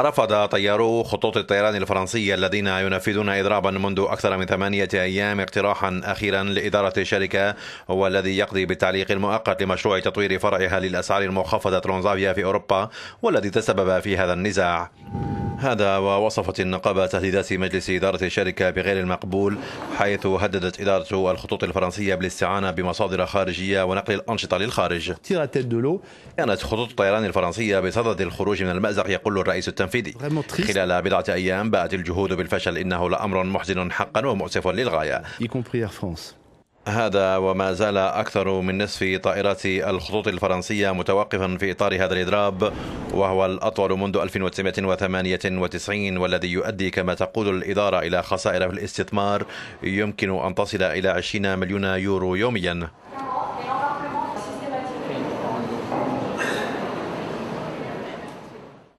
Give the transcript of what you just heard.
رفض طيارو خطوط الطيران الفرنسية الذين ينفذون إضرابا منذ أكثر من ثمانية أيام اقتراحا أخيرا لإدارة الشركة هو الذي يقضي بالتعليق المؤقت لمشروع تطوير فرعها للأسعار المنخفضة ترونزافيا في أوروبا والذي تسبب في هذا النزاع هذا ووصفت النقابة تهديدات مجلس إدارة الشركة بغير المقبول حيث هددت إدارة الخطوط الفرنسية بالاستعانة بمصادر خارجية ونقل الأنشطة للخارج كانت خطوط الطيران الفرنسية بصدد الخروج من المأزق يقول الرئيس التنفيذي خلال بضعة أيام بات الجهود بالفشل إنه لأمر محزن حقا ومؤسف للغاية هذا وما زال أكثر من نصف طائرات الخطوط الفرنسية متوقفا في إطار هذا الإضراب وهو الأطول منذ 1998 والذي يؤدي كما تقول الإدارة إلى خسائر في الاستثمار يمكن أن تصل إلى 20 مليون يورو يوميا